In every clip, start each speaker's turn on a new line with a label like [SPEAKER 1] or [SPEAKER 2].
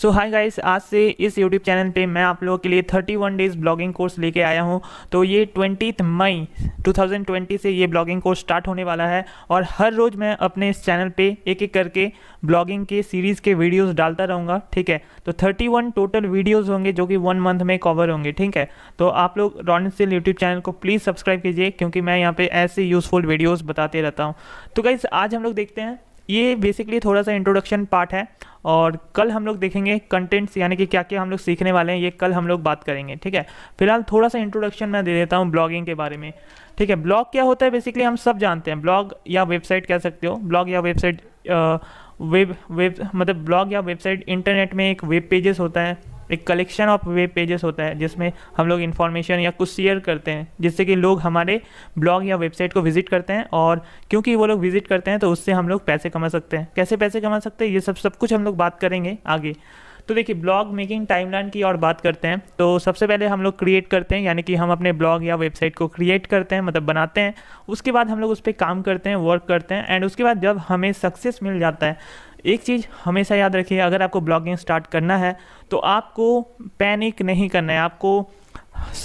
[SPEAKER 1] सो hi guys आज से इस यूट्यूब चैनल पे मैं आप लोगों के लिए 31 डेज ब्लॉगिंग कोर्स लेके आया हूँ तो ये ट्वेंटी मई 2020 से ये ब्लॉगिंग कोर्स स्टार्ट होने वाला है और हर रोज़ मैं अपने इस चैनल पे एक एक करके ब्लॉगिंग के सीरीज़ के वीडियोस डालता रहूँगा ठीक है तो 31 टोटल वीडियोस होंगे जो कि वन मंथ में कवर होंगे ठीक है तो आप लोग रॉनिल सिल यूट्यूब चैनल को प्लीज़ सब्सक्राइब कीजिए क्योंकि मैं यहाँ पर ऐसे यूज़फुल वीडियोज़ बताते रहता हूँ तो गाइज़ आज हम लोग देखते हैं ये बेसिकली थोड़ा सा इंट्रोडक्शन पार्ट है और कल हम लोग देखेंगे कंटेंट्स यानी कि क्या क्या हम लोग सीखने वाले हैं ये कल हम लोग बात करेंगे ठीक है फिलहाल थोड़ा सा इंट्रोडक्शन मैं दे देता हूँ ब्लॉगिंग के बारे में ठीक है ब्लॉग क्या होता है बेसिकली हम सब जानते हैं ब्लॉग या वेबसाइट कह सकते हो ब्लॉग या वेबसाइट वेब वेब मतलब ब्लॉग या वेबसाइट इंटरनेट में एक वेब पेजेस होता है एक कलेक्शन ऑफ वेब पेजेस होता है जिसमें हम लोग इन्फॉर्मेशन या कुछ शेयर करते हैं जिससे कि लोग हमारे ब्लॉग या वेबसाइट को विजिट करते हैं और क्योंकि वो लोग विजिट करते हैं तो उससे हम लोग पैसे कमा सकते हैं कैसे पैसे कमा सकते हैं ये सब सब कुछ हम लोग बात करेंगे आगे तो देखिए ब्लॉग मेकिंग टाइमलाइन की और बात करते हैं तो सबसे पहले हम लोग क्रिएट करते हैं यानी कि हम अपने ब्लॉग या वेबसाइट को क्रिएट करते हैं मतलब बनाते हैं उसके बाद हम लोग उस पर काम करते हैं वर्क करते हैं एंड उसके बाद जब हमें सक्सेस मिल जाता है एक चीज़ हमेशा याद रखिए अगर आपको ब्लॉगिंग स्टार्ट करना है तो आपको पैनिक नहीं करना है आपको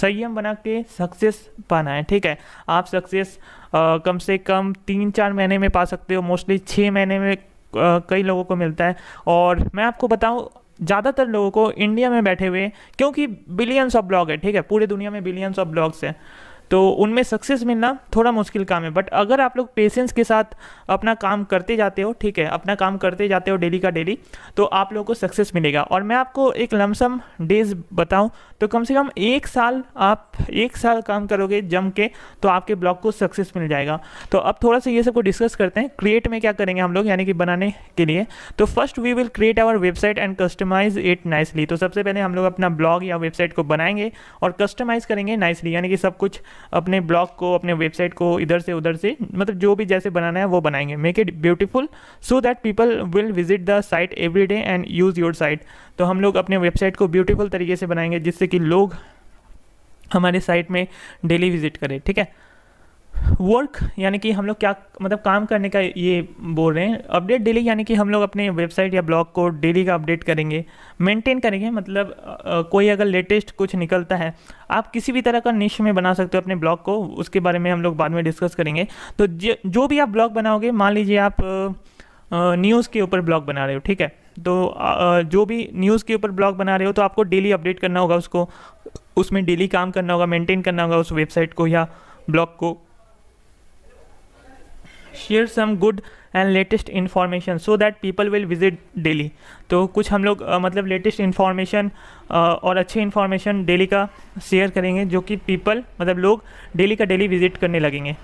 [SPEAKER 1] संयम बना के सक्सेस पाना है ठीक है आप सक्सेस कम से कम तीन चार महीने में पा सकते हो मोस्टली छः महीने में आ, कई लोगों को मिलता है और मैं आपको बताऊं ज़्यादातर लोगों को इंडिया में बैठे हुए क्योंकि बिलियंस ऑफ ब्लॉग है ठीक है पूरे दुनिया में बिलियंस ऑफ ब्लॉग्स हैं तो उनमें सक्सेस मिलना थोड़ा मुश्किल काम है बट अगर आप लोग पेशेंस के साथ अपना काम करते जाते हो ठीक है अपना काम करते जाते हो डेली का डेली तो आप लोगों को सक्सेस मिलेगा और मैं आपको एक लमसम डेज बताऊं तो कम से कम एक साल आप एक साल काम करोगे जम के तो आपके ब्लॉग को सक्सेस मिल जाएगा तो अब थोड़ा सा ये सबको डिस्कस करते हैं क्रिएट में क्या करेंगे हम लोग यानी कि बनाने के लिए तो first we will create our website and customise it nicely तो सबसे पहले हम लोग अपना ब्लॉग या वेबसाइट को बनाएंगे और कस्टमाइज करेंगे नाइसली यानी कि सब कुछ अपने ब्लॉग को अपने वेबसाइट को इधर से उधर से मतलब जो भी जैसे बनाना है वो बनाएंगे make it beautiful so that people will visit the site every day and use your site तो हम लोग अपने वेबसाइट को ब्यूटीफुल तरीके से बनाएंगे जिससे कि लोग हमारे साइट में डेली विजिट करें ठीक है वर्क यानी कि हम लोग क्या मतलब काम करने का ये बोल रहे हैं अपडेट डेली यानी कि हम लोग अपने वेबसाइट या ब्लॉग को डेली का अपडेट करेंगे मेंटेन करेंगे मतलब कोई अगर लेटेस्ट कुछ निकलता है आप किसी भी तरह का निश में बना सकते हो अपने ब्लॉग को उसके बारे में हम लोग बाद में डिस्कस करेंगे तो जो भी आप ब्लॉग बनाओगे मान लीजिए आप न्यूज़ के ऊपर ब्लॉग बना रहे हो ठीक है तो जो भी न्यूज़ के ऊपर ब्लॉग बना रहे हो तो आपको डेली अपडेट करना होगा उसको उसमें डेली काम करना होगा मेंटेन करना होगा उस वेबसाइट को या ब्लॉग को share some good and latest information so that people will visit daily तो कुछ हम लोग uh, मतलब लेटेस्ट इन्फॉर्मेशन uh, और अच्छे इन्फॉर्मेशन डेली का शेयर करेंगे जो कि पीपल मतलब लोग डेली का डेली विजिट करने लगेंगे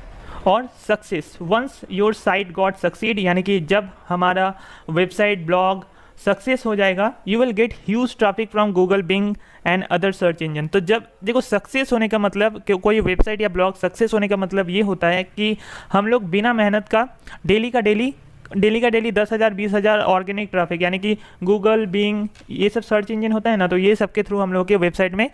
[SPEAKER 1] और success once your site got succeed यानी कि जब हमारा वेबसाइट ब्लॉग सक्सेस हो जाएगा you will get huge traffic from Google Bing and other search engine तो जब देखो सक्सेस होने का मतलब को, कोई वेबसाइट या ब्लॉग सक्सेस होने का मतलब ये होता है कि हम लोग बिना मेहनत का डेली का डेली डेली का डेली दस हज़ार बीस हज़ार ऑर्गेनिक ट्रैफिक यानी कि गूगल बिंग ये सब सर्च इंजन होता है ना तो ये सब के थ्रू हम लोगों के वेबसाइट में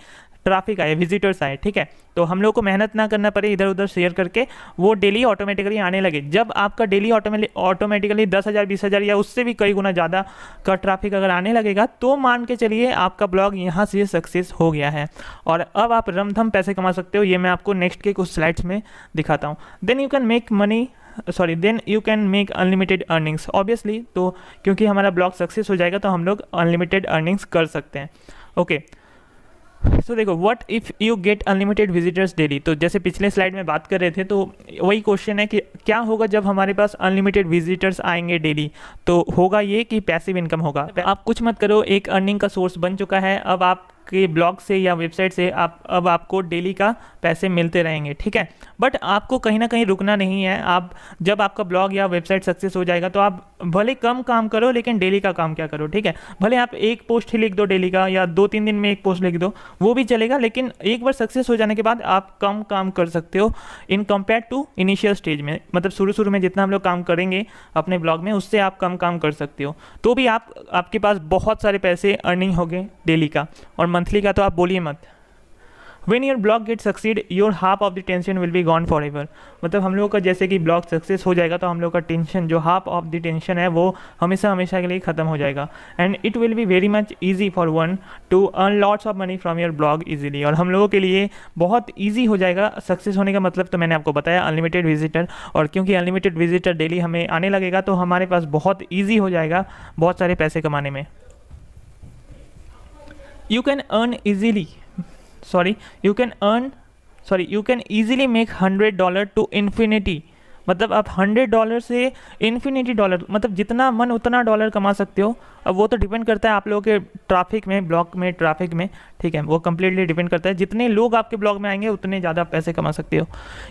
[SPEAKER 1] ट्रैफिक आए विजिटर्स आए ठीक है तो हम लोग को मेहनत ना करना पड़े इधर उधर शेयर करके वो डेली ऑटोमेटिकली आने लगे जब आपका डेली ऑटोमेटिकली ऑटोमेटिकली दस हज़ार बीस हज़ार या उससे भी कई गुना ज़्यादा का ट्रैफिक अगर आने लगेगा तो मान के चलिए आपका ब्लॉग यहाँ से सक्सेस हो गया है और अब आप रमधम पैसे कमा सकते हो ये मैं आपको नेक्स्ट के कुछ स्लाइड्स में दिखाता हूँ then you can make money sorry then you can make unlimited earnings obviously तो क्योंकि हमारा ब्लॉग सक्सेस हो जाएगा तो हम लोग अनलिमिटेड अर्निंग्स कर सकते हैं ओके okay. सो so, देखो what if you get unlimited visitors daily तो जैसे पिछले स्लाइड में बात कर रहे थे तो वही क्वेश्चन है कि क्या होगा जब हमारे पास अनलिमिटेड विजिटर्स आएंगे डेली तो होगा ये कि पैसिव इनकम होगा आप कुछ मत करो एक अर्निंग का सोर्स बन चुका है अब आप के ब्लॉग से या वेबसाइट से आप अब आपको डेली का पैसे मिलते रहेंगे ठीक है बट आपको कहीं ना कहीं रुकना नहीं है आप जब आपका ब्लॉग या वेबसाइट सक्सेस हो जाएगा तो आप भले कम काम करो लेकिन डेली का काम क्या करो ठीक है भले आप एक पोस्ट ही लिख दो डेली का या दो तीन दिन में एक पोस्ट लिख दो वो भी चलेगा लेकिन एक बार सक्सेस हो जाने के बाद आप कम काम कर सकते हो in compare to initial stage में मतलब शुरू शुरू में जितना हम लोग काम करेंगे अपने ब्लॉग में उससे आप कम काम कर सकते हो तो भी आप आपके पास बहुत सारे पैसे अर्निंग होंगे डेली का और मंथली का तो आप बोलिए मत when your blog get succeed your half of the tension will be gone for ever मतलब हम लोगों का जैसे कि ब्लॉग सक्सेस हो जाएगा तो हम लोग का टेंशन जो हाफ ऑफ द टेंशन है वो हमेशा हमेशा के लिए ख़त्म हो जाएगा and it will be very much easy for one to earn lots of money from your blog easily और हम लोगों के लिए बहुत ईजी हो जाएगा सक्सेस होने का मतलब तो मैंने आपको बताया अनलिमिटेड विजिटर और क्योंकि अनलिमिटेड विजिटर डेली हमें आने लगेगा तो हमारे पास बहुत ईजी हो जाएगा बहुत सारे पैसे कमाने में you can earn easily sorry you can earn sorry you can easily make hundred dollar to infinity मतलब आप हंड्रेड डॉलर से इन्फिनिटी डॉलर मतलब जितना मन उतना डॉलर कमा सकते हो अब वो तो डिपेंड करता है आप लोगों के ट्रैफिक में ब्लॉक में ट्रैफिक में ठीक है वो कम्प्लीटली डिपेंड करता है जितने लोग आपके ब्लॉग में आएंगे उतने ज़्यादा पैसे कमा सकते हो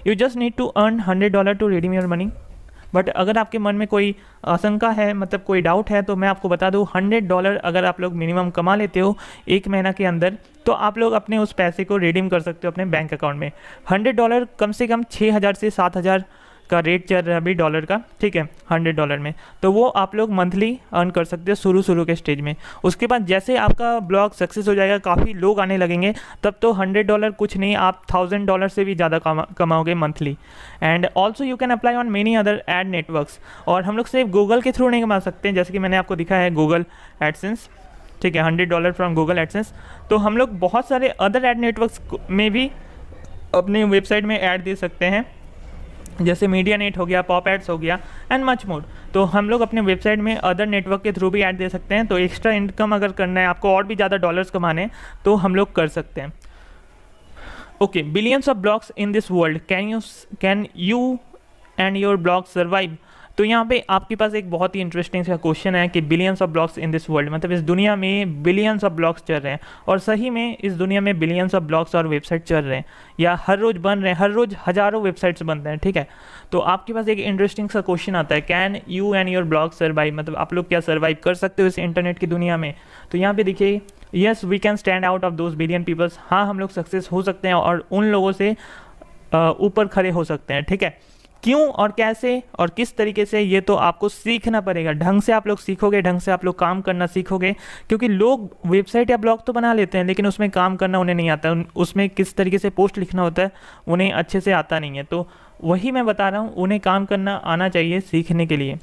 [SPEAKER 1] you just need to earn hundred dollar to redeem your money but अगर आपके मन में कोई आशंका है मतलब कोई डाउट है तो मैं आपको बता दूँ हंड्रेड डॉलर अगर आप लोग मिनिमम कमा लेते हो एक महीना के अंदर तो आप लोग अपने उस पैसे को रिडीम कर सकते हो अपने बैंक अकाउंट में हंड्रेड डॉलर कम से कम छः हज़ार से सात हज़ार का रेट चल रहा है अभी डॉलर का ठीक है हंड्रेड डॉलर में तो वो आप लोग मंथली अर्न कर सकते हो शुरू शुरू के स्टेज में उसके बाद जैसे आपका ब्लॉग सक्सेस हो जाएगा काफ़ी लोग आने लगेंगे तब तो हंड्रेड डॉलर कुछ नहीं आप थाउजेंड डॉलर से भी ज़्यादा कमा कमाओगे monthly and also you can apply on many other ad networks और हम लोग सिर्फ गूगल के थ्रू नहीं कमा सकते हैं जैसे कि मैंने आपको दिखाया है गूगल एडसेंस ठीक है hundred dollar from Google AdSense तो हम लोग बहुत सारे अदर एड नेटवर्क्स में भी अपने वेबसाइट में ऐड दे सकते हैं जैसे मीडिया नेट हो गया पॉप एड्स हो गया एंड मच मोर तो हम लोग अपने वेबसाइट में अदर नेटवर्क के थ्रू भी ऐड दे सकते हैं तो एक्स्ट्रा इनकम अगर करना है आपको और भी ज़्यादा डॉलर्स कमाने तो हम लोग कर सकते हैं okay billions of blogs in this world can you can you and your blog survive तो यहाँ पे आपके पास एक बहुत ही इंटरेस्टिंग सा क्वेश्चन है कि billions of blogs in this world मतलब इस दुनिया में बिलियंस ऑफ ब्लॉक्स चल रहे हैं और सही में इस दुनिया में बिलियंस ऑफ ब्लॉक्स और वेबसाइट चल रहे हैं या हर रोज़ बन रहे हैं हर रोज़ हज़ारों वेबसाइट्स बनते हैं ठीक है तो आपके पास एक इंटरेस्टिंग सा क्वेश्चन आता है can you and your blog survive मतलब आप लोग क्या सर्वाइव कर सकते हो इस इंटरनेट की दुनिया में तो यहाँ पे देखिए yes we can stand out of those billion peoples हाँ हम लोग सक्सेस हो सकते हैं और उन लोगों से ऊपर खड़े हो सकते हैं ठीक है क्यों और कैसे और किस तरीके से ये तो आपको सीखना पड़ेगा ढंग से आप लोग सीखोगे ढंग से आप लोग काम करना सीखोगे क्योंकि लोग वेबसाइट या ब्लॉग तो बना लेते हैं लेकिन उसमें काम करना उन्हें नहीं आता उसमें किस तरीके से पोस्ट लिखना होता है उन्हें अच्छे से आता नहीं है तो वही मैं बता रहा हूँ उन्हें काम करना आना चाहिए सीखने के लिए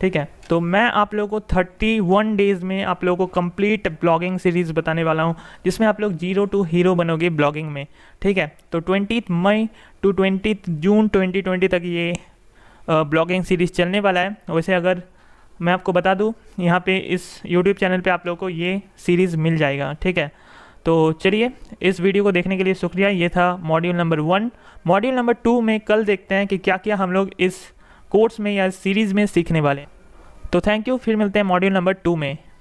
[SPEAKER 1] ठीक है तो मैं आप लोगों को 31 डेज़ में आप लोगों को कंप्लीट ब्लॉगिंग सीरीज़ बताने वाला हूँ जिसमें आप लोग जीरो टू हीरो बनोगे ब्लॉगिंग में ठीक है तो twenty May to twenty June 2020 तक ये ब्लॉगिंग सीरीज़ चलने वाला है वैसे अगर मैं आपको बता दूँ यहाँ पे इस यूट्यूब चैनल पे आप लोगों को ये सीरीज़ मिल जाएगा ठीक है तो चलिए इस वीडियो को देखने के लिए शुक्रिया ये था module number one module number two में कल देखते हैं कि क्या क्या हम लोग इस कोर्स में या सीरीज़ में सीखने वाले तो थैंक यू फिर मिलते हैं मॉड्यूल नंबर टू में